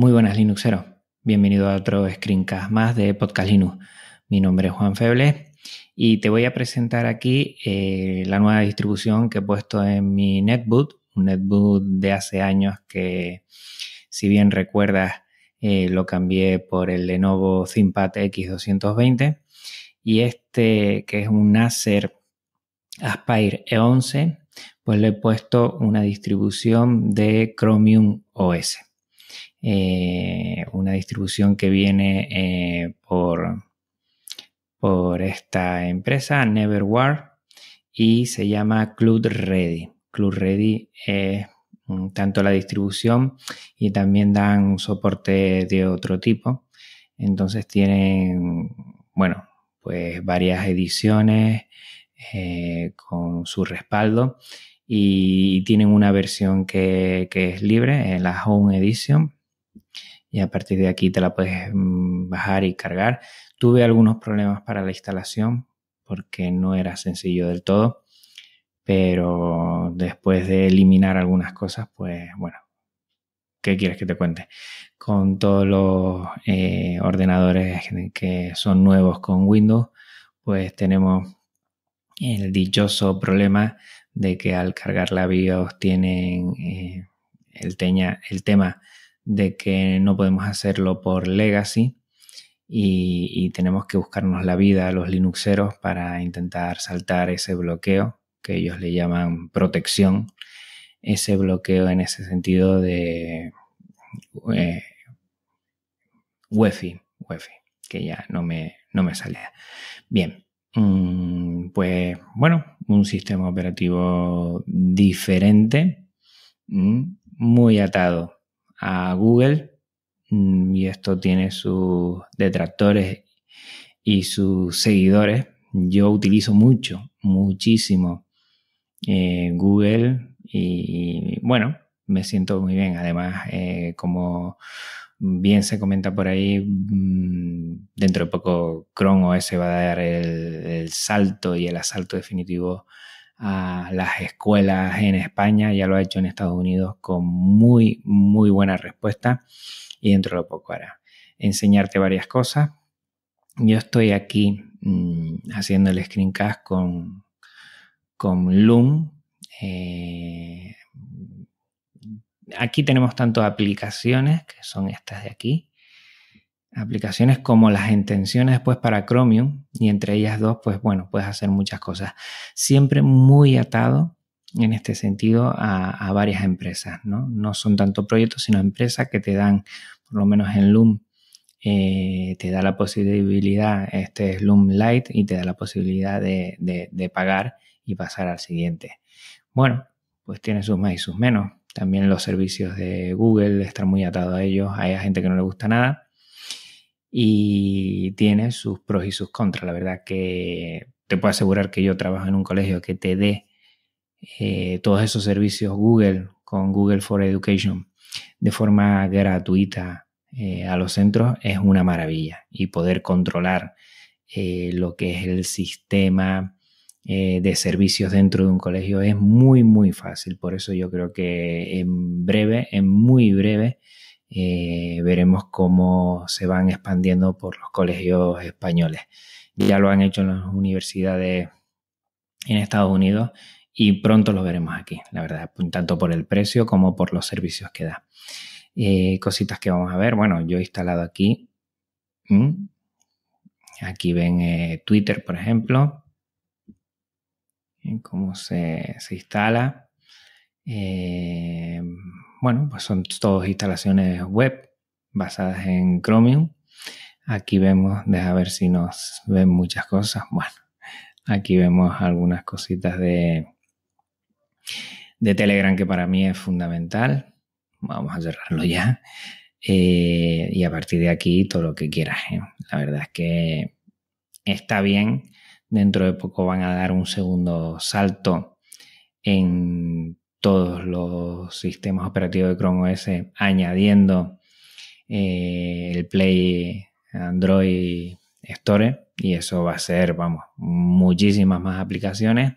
Muy buenas Linuxeros, bienvenido a otro screencast más de Podcast Linux. Mi nombre es Juan Feble y te voy a presentar aquí eh, la nueva distribución que he puesto en mi netboot, un netboot de hace años que si bien recuerdas eh, lo cambié por el Lenovo ThinkPad X220 y este que es un Acer Aspire E11 pues le he puesto una distribución de Chromium OS. Eh, una distribución que viene eh, por, por esta empresa, Neverware, y se llama Cloud Ready. Cloud Ready es tanto la distribución y también dan soporte de otro tipo. Entonces tienen, bueno, pues varias ediciones eh, con su respaldo y tienen una versión que, que es libre, la Home Edition, y a partir de aquí te la puedes mm, bajar y cargar. Tuve algunos problemas para la instalación porque no era sencillo del todo, pero después de eliminar algunas cosas, pues bueno, ¿qué quieres que te cuente? Con todos los eh, ordenadores que son nuevos con Windows, pues tenemos el dichoso problema de que al cargar la BIOS tienen eh, el, teña, el tema de que no podemos hacerlo por legacy y, tenemos que buscarnos la vida a los linuxeros para intentar saltar ese bloqueo que ellos le llaman protección, ese bloqueo en ese sentido de eh, UEFI, que ya no me, no me Bien, mm, pues bueno, un sistema operativo diferente, mm, muy atado a Google mm, y esto tiene sus detractores y sus seguidores. Yo utilizo mucho, muchísimo eh, Google y bueno, me siento muy bien. Además, eh, como bien se comenta por ahí, mm, dentro de poco Chrome OS va a dar el salto y el asalto definitivo a las escuelas en España, ya lo ha hecho en Estados Unidos con muy, muy buena respuesta y dentro de poco hará enseñarte varias cosas. Yo estoy aquí mm, haciendo el screencast con, con Loom. Eh, aquí tenemos tanto aplicaciones, que son estas de aquí, aplicaciones como las intenciones después pues, para Chromium y entre ellas dos, pues bueno, puedes hacer muchas cosas. Siempre muy atado en este sentido a, varias empresas, ¿no? No son tanto proyectos, sino empresas que te dan, por lo menos en Loom, eh, te da la posibilidad, este es Loom Lite, y te da la posibilidad de, de pagar y pasar al siguiente. Bueno, pues tiene sus más y sus menos. También los servicios de Google, estar muy atado a ellos. Hay gente que no le gusta nada y tiene sus pros y sus contras. La verdad que te puedo asegurar que yo trabajo en un colegio que te dé eh, todos esos servicios Google con Google for Education de forma gratuita eh, a los centros es una maravilla y poder controlar eh, lo que es el sistema de servicios dentro de un colegio es muy muy fácil por eso yo creo que en breve en muy breve eh, veremos cómo se van expandiendo por los colegios españoles. Ya lo han hecho en las universidades en Estados Unidos y pronto lo veremos aquí, la verdad, tanto por el precio como por los servicios que da. Eh, cositas que vamos a ver, bueno, yo he instalado aquí, aquí ven eh, Twitter, por ejemplo, cómo se, se instala. Eh, bueno, pues son todas instalaciones web basadas en Chromium. Aquí vemos, deja ver si nos ven muchas cosas. Bueno, aquí vemos algunas cositas de, de Telegram que para mí es fundamental. Vamos a cerrarlo ya. Eh, y a partir de aquí todo lo que quieras. ¿eh? La verdad es que está bien. Dentro de poco van a dar un segundo salto en todos los sistemas operativos de Chrome OS añadiendo eh, el Play Android Store y eso va a ser, vamos, muchísimas más aplicaciones.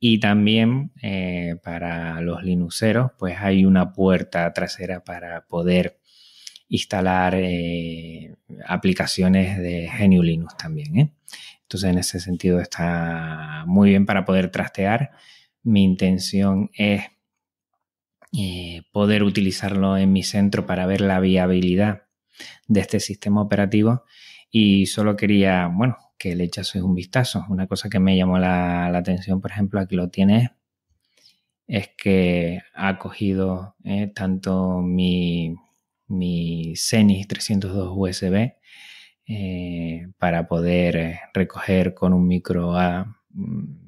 Y también eh, para los Linuxeros, pues hay una puerta trasera para poder instalar eh, aplicaciones de Genu Linux también. Entonces, en ese sentido está muy bien para poder trastear mi intención es eh, poder utilizarlo en mi centro para ver la viabilidad de este sistema operativo y solo quería, bueno, que le echase un vistazo. Una cosa que me llamó la, atención, por ejemplo, aquí lo tienes, es que ha cogido eh, tanto mi, mi Cenis 302 USB para poder eh, recoger con un micro A mm,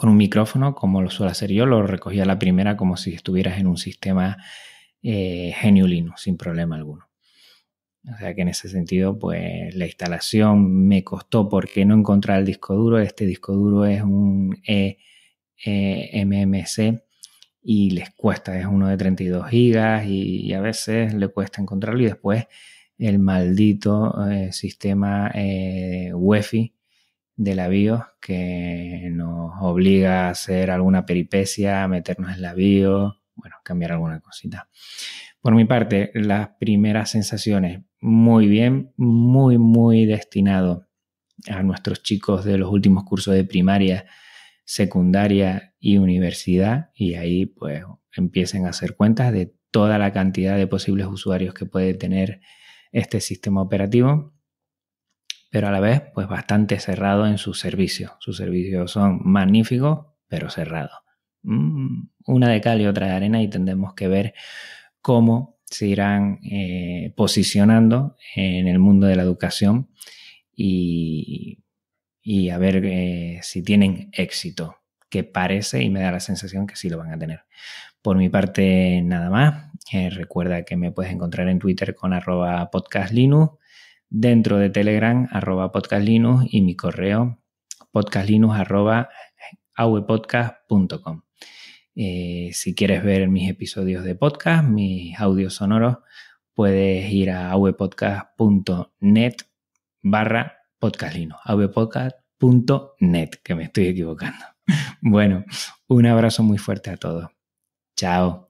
con un micrófono, como lo suelo hacer yo, lo recogía la primera como si estuvieras en un sistema eh, sin problema alguno. O sea que en ese sentido, pues la instalación me costó porque no encontrar el disco duro. Este disco duro es un EMMC y les cuesta, es uno de 32 gigas y, a veces le cuesta encontrarlo y después el maldito eh, sistema UEFI eh, de la BIOS que nos obliga a hacer alguna peripecia, a meternos en la bio, bueno, cambiar alguna cosita. Por mi parte, las primeras sensaciones, muy bien, muy, muy destinado a nuestros chicos de los últimos cursos de primaria, secundaria y universidad, y ahí pues empiecen a hacer cuentas de toda la cantidad de posibles usuarios que puede tener este sistema operativo pero a la vez pues bastante cerrado en sus servicios. Sus servicios son magníficos, pero cerrados. Mm, una de cal y otra de arena y tendremos que ver cómo se irán eh, posicionando en el mundo de la educación y, a ver eh, si tienen éxito, que parece y me da la sensación que sí lo van a tener. Por mi parte, nada más. Eh, recuerda que me puedes encontrar en Twitter con arroba podcastlinux dentro de Telegram, arroba podcastlinux y mi correo podcastlinux arroba eh, si quieres ver mis episodios de podcast, mis audios sonoros, puedes ir a avpodcast.net barra podcastlinux, avpodcast.net, que me estoy equivocando. Bueno, un abrazo muy fuerte a todos. Chao.